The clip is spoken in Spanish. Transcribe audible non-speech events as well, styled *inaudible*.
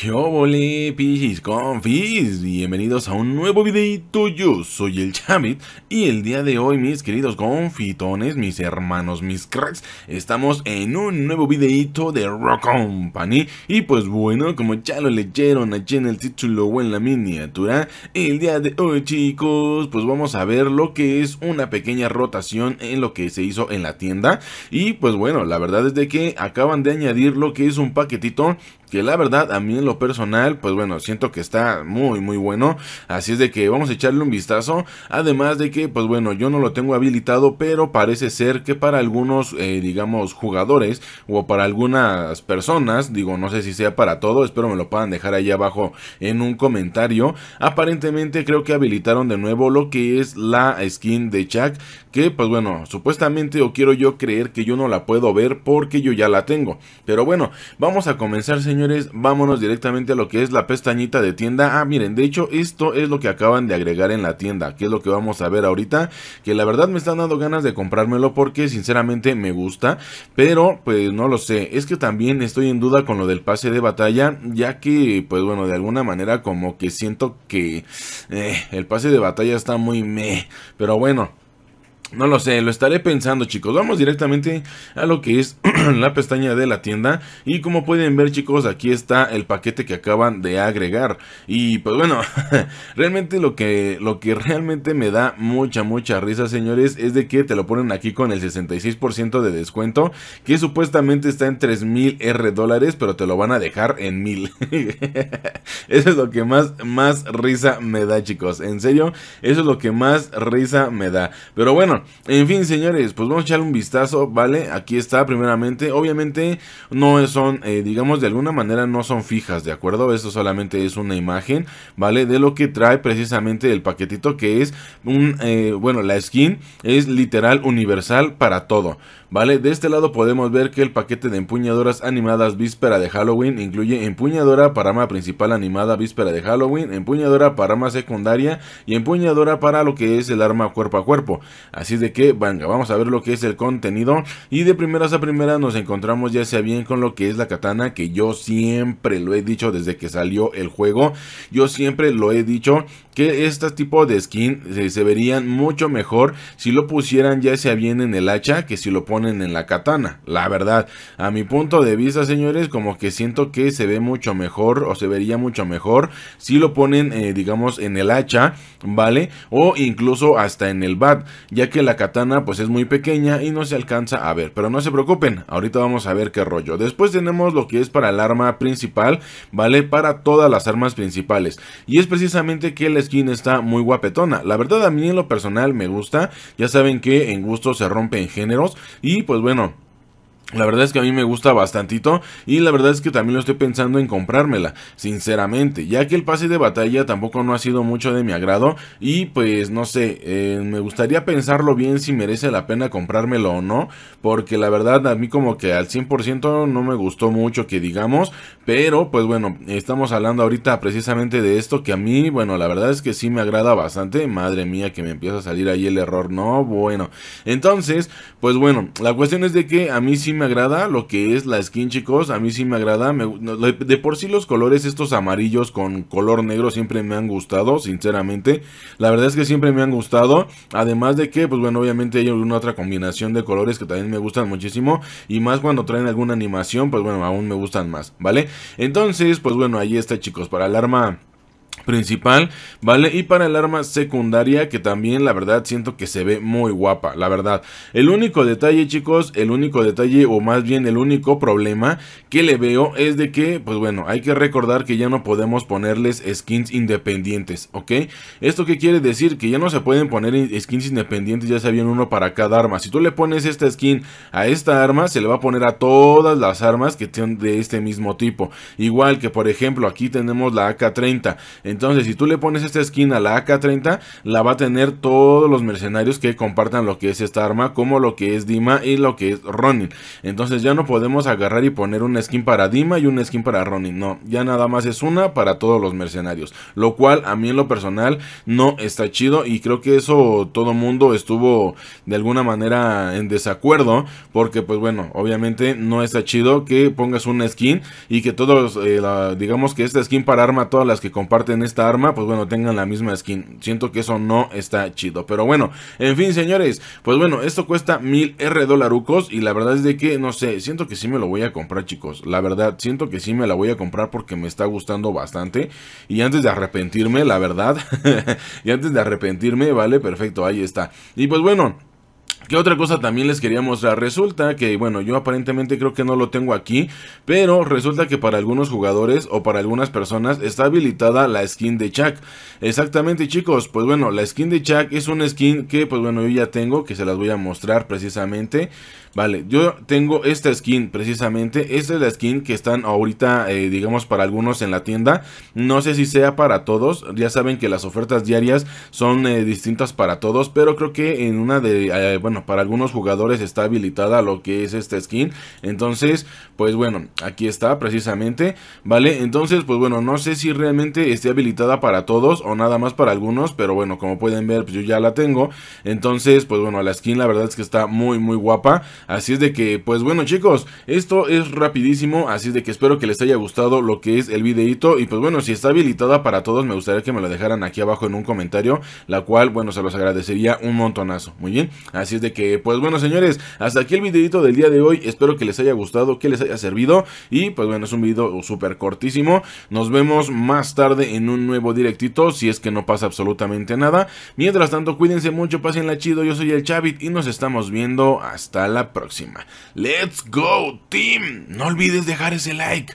¿Qué obole, pichis confis? Bienvenidos a un nuevo videito, yo soy el Chavit y el día de hoy mis queridos confitones, mis hermanos, mis cracks Estamos en un nuevo videito de Rock Company y pues bueno, como ya lo leyeron allí en el título o en la miniatura El día de hoy chicos, pues vamos a ver lo que es una pequeña rotación en lo que se hizo en la tienda Y pues bueno, la verdad es de que acaban de añadir lo que es un paquetito que la verdad a mí en personal, pues bueno, siento que está muy, muy bueno. Así es de que vamos a echarle un vistazo. Además de que, pues bueno, yo no lo tengo habilitado, pero parece ser que para algunos, eh, digamos, jugadores o para algunas personas, digo, no sé si sea para todo, espero me lo puedan dejar ahí abajo en un comentario. Aparentemente creo que habilitaron de nuevo lo que es la skin de Chuck, que pues bueno, supuestamente o quiero yo creer que yo no la puedo ver porque yo ya la tengo. Pero bueno, vamos a comenzar señores, vámonos directamente a lo que es la pestañita de tienda. Ah, miren, de hecho esto es lo que acaban de agregar en la tienda, que es lo que vamos a ver ahorita, que la verdad me están dando ganas de comprármelo porque sinceramente me gusta, pero pues no lo sé, es que también estoy en duda con lo del pase de batalla, ya que pues bueno, de alguna manera como que siento que eh, el pase de batalla está muy meh, pero bueno, no lo sé, lo estaré pensando chicos. Vamos directamente a lo que es *clears throat* la pestaña de la tienda. Y como pueden ver chicos, aquí está el paquete que acaban de agregar. Y pues bueno, *laughs* realmente lo que, lo que realmente me da mucha, mucha risa señores, es de que te lo ponen aquí con el 66% de descuento. Que supuestamente está en 3000 R dólares, pero te lo van a dejar en 1000. *laughs* eso es lo que más, más risa me da chicos. En serio, eso es lo que más risa me da. Pero bueno en fin, señores, pues vamos a echarle un vistazo, ¿vale? Aquí está, primeramente. Obviamente, no son, eh, digamos, de alguna manera no son fijas, ¿de acuerdo? Esto solamente es una imagen, ¿vale? De lo que trae precisamente el paquetito, que es un, eh, bueno, la skin es literal universal para todo. ¿vale? De este lado podemos ver que el paquete de empuñadoras animadas víspera de Halloween incluye empuñadora para arma principal animada víspera de Halloween, empuñadora para arma secundaria y empuñadora para lo que es el arma cuerpo a cuerpo. Así de que, venga, vamos a ver lo que es el contenido y de primeras a primeras nos encontramos ya sea bien con lo que es la katana que yo siempre lo he dicho desde que salió el juego, yo siempre lo he dicho que este tipo de skin eh, se, verían mucho mejor si lo pusieran ya sea bien en el hacha que si lo ponen en la katana. La verdad, a mi punto de vista, señores, como que siento que se ve mucho mejor o se vería mucho mejor si lo ponen, eh, digamos, en el hacha, ¿vale? O incluso hasta en el bat, ya que la katana pues es muy pequeña y no se alcanza a ver. Pero no se preocupen, ahorita vamos a ver qué rollo. Después tenemos lo que es para el arma principal, ¿vale? Para todas las armas principales. Y es precisamente que la skin está muy guapetona. La verdad a mí en lo personal me gusta. Ya saben que en gusto se rompen géneros. Y pues bueno, la verdad es que a mí me gusta bastantito y la verdad es que también lo estoy pensando en comprármela, sinceramente, ya que el pase de batalla tampoco no ha sido mucho de mi agrado y pues no sé, eh, me gustaría pensarlo bien si merece la pena comprármelo o no, porque la verdad a mí como que al 100% no me gustó mucho que digamos, pero pues bueno, estamos hablando ahorita precisamente de esto que a mí, bueno, la verdad es que sí me agrada bastante, madre mía que me empieza a salir ahí el error, no, bueno, entonces, pues bueno, la cuestión es de que a mí sí me agrada lo que es la skin, chicos. A mí sí me agrada. de por sí los colores, estos amarillos con color negro, siempre me han gustado, sinceramente. La verdad es que siempre me han gustado. Además de que, pues bueno, obviamente hay una otra combinación de colores que también me gustan muchísimo. Y más cuando traen alguna animación, pues bueno, aún me gustan más, ¿vale? Entonces, pues bueno, ahí está, chicos, para el arma principal, ¿vale? Y para el arma secundaria, que también la verdad siento que se ve muy guapa, la verdad. El único detalle, chicos, el único detalle, o más bien el único problema que le veo es de que, pues bueno, hay que recordar que ya no podemos ponerles skins independientes, ¿ok? ¿Esto qué quiere decir? Que ya no se pueden poner skins independientes, ya sabían uno para cada arma. Si tú le pones esta skin a esta arma, se le va a poner a todas las armas que sean de este mismo tipo. Igual que, por ejemplo, aquí tenemos la AK-30. Entonces, si tú le pones esta skin a la AK-30, la va a tener todos los mercenarios que compartan lo que es esta arma, como lo que es Dima y lo que es Ronin. Entonces ya no podemos agarrar y poner una skin para Dima y una skin para Ronin. No, ya nada más es una para todos los mercenarios. Lo cual a mí en lo personal no está chido y creo que eso todo mundo estuvo de alguna manera en desacuerdo. Porque pues bueno, obviamente no está chido que pongas una skin y que todos, eh, digamos que esta skin para arma, todas las que comparten esta arma, pues bueno, tengan la misma skin. Siento que eso no está chido. Pero bueno, en fin, señores, pues bueno, esto cuesta mil R dolarucos y la verdad es de que, no sé, siento que sí me lo voy a comprar, chicos. La verdad, siento que sí me la voy a comprar porque me está gustando bastante. Y antes de arrepentirme, la verdad, *laughs* y antes de arrepentirme, vale, perfecto, ahí está. Y pues bueno... ¿Qué otra cosa también les quería mostrar? Resulta que, bueno, yo aparentemente creo que no lo tengo aquí, pero resulta que para algunos jugadores o para algunas personas está habilitada la skin de Chuck. Exactamente chicos, pues bueno, la skin de Chuck es una skin que pues bueno yo ya tengo, que se las voy a mostrar precisamente. Vale, yo tengo esta skin precisamente, esta es la skin que están ahorita eh, digamos para algunos en la tienda. No sé si sea para todos, ya saben que las ofertas diarias son eh, distintas para todos, pero creo que en una de, eh, bueno, para algunos jugadores está habilitada lo que es esta skin. Entonces, pues bueno, aquí está precisamente, ¿vale? Entonces, pues bueno, no sé si realmente esté habilitada para todos o nada más para algunos, pero bueno, como pueden ver, pues yo ya la tengo. Entonces, pues bueno, la skin la verdad es que está muy, muy guapa. Así es de que, pues bueno, chicos, esto es rapidísimo, así es de que espero que les haya gustado lo que es el videito. Y pues bueno, si está habilitada para todos, me gustaría que me lo dejaran aquí abajo en un comentario, la cual, bueno, se los agradecería un montonazo. Muy bien, así es de que, pues bueno señores, hasta aquí el videito del día de hoy, espero que les haya gustado, que les haya servido y pues bueno, es un video súper cortísimo, nos vemos más tarde en un nuevo directito, si es que no pasa absolutamente nada, mientras tanto cuídense mucho, pásenla chido, yo soy el Chavit y nos estamos viendo hasta la próxima, let's go team, no olvides dejar ese like.